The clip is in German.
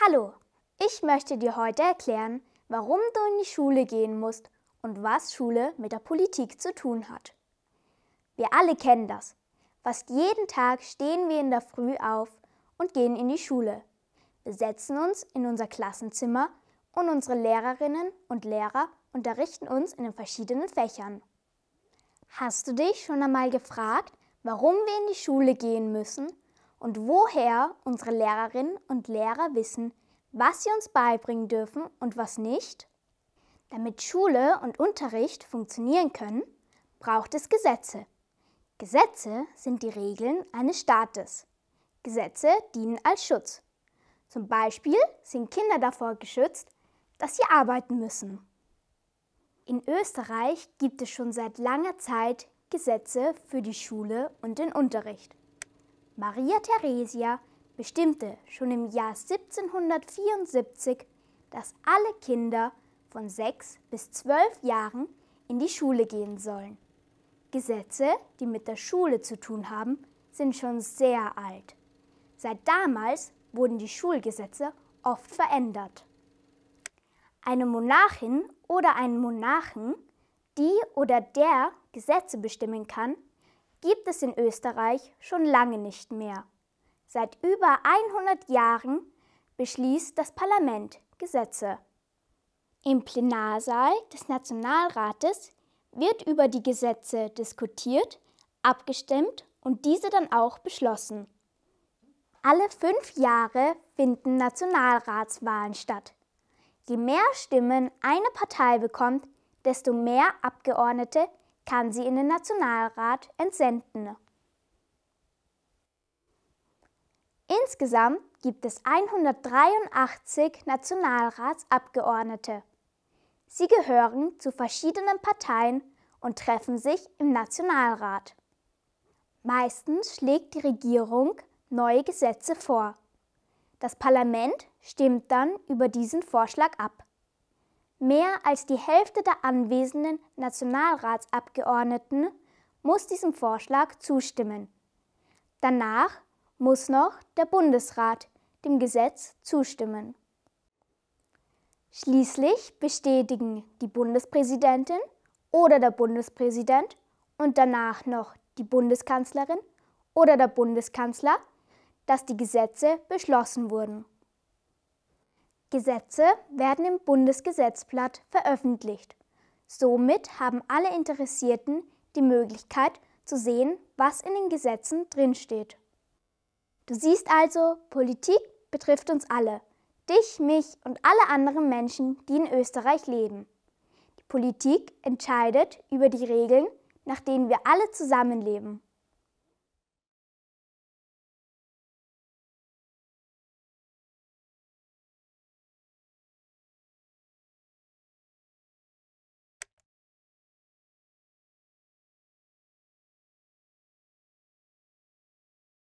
Hallo, ich möchte dir heute erklären, warum du in die Schule gehen musst und was Schule mit der Politik zu tun hat. Wir alle kennen das. Fast jeden Tag stehen wir in der Früh auf und gehen in die Schule. Wir setzen uns in unser Klassenzimmer und unsere Lehrerinnen und Lehrer unterrichten uns in den verschiedenen Fächern. Hast du dich schon einmal gefragt, warum wir in die Schule gehen müssen und woher unsere Lehrerinnen und Lehrer wissen, was sie uns beibringen dürfen und was nicht? Damit Schule und Unterricht funktionieren können, braucht es Gesetze. Gesetze sind die Regeln eines Staates. Gesetze dienen als Schutz. Zum Beispiel sind Kinder davor geschützt, dass sie arbeiten müssen. In Österreich gibt es schon seit langer Zeit Gesetze für die Schule und den Unterricht. Maria Theresia bestimmte schon im Jahr 1774, dass alle Kinder von sechs bis zwölf Jahren in die Schule gehen sollen. Gesetze, die mit der Schule zu tun haben, sind schon sehr alt. Seit damals wurden die Schulgesetze oft verändert. Eine Monarchin oder ein Monarchen, die oder der Gesetze bestimmen kann, gibt es in Österreich schon lange nicht mehr. Seit über 100 Jahren beschließt das Parlament Gesetze. Im Plenarsaal des Nationalrates wird über die Gesetze diskutiert, abgestimmt und diese dann auch beschlossen. Alle fünf Jahre finden Nationalratswahlen statt. Je mehr Stimmen eine Partei bekommt, desto mehr Abgeordnete kann sie in den Nationalrat entsenden. Insgesamt gibt es 183 Nationalratsabgeordnete. Sie gehören zu verschiedenen Parteien und treffen sich im Nationalrat. Meistens schlägt die Regierung neue Gesetze vor. Das Parlament stimmt dann über diesen Vorschlag ab. Mehr als die Hälfte der anwesenden Nationalratsabgeordneten muss diesem Vorschlag zustimmen. Danach muss noch der Bundesrat dem Gesetz zustimmen. Schließlich bestätigen die Bundespräsidentin oder der Bundespräsident und danach noch die Bundeskanzlerin oder der Bundeskanzler, dass die Gesetze beschlossen wurden. Gesetze werden im Bundesgesetzblatt veröffentlicht. Somit haben alle Interessierten die Möglichkeit zu sehen, was in den Gesetzen drinsteht. Du siehst also, Politik betrifft uns alle, dich, mich und alle anderen Menschen, die in Österreich leben. Die Politik entscheidet über die Regeln, nach denen wir alle zusammenleben.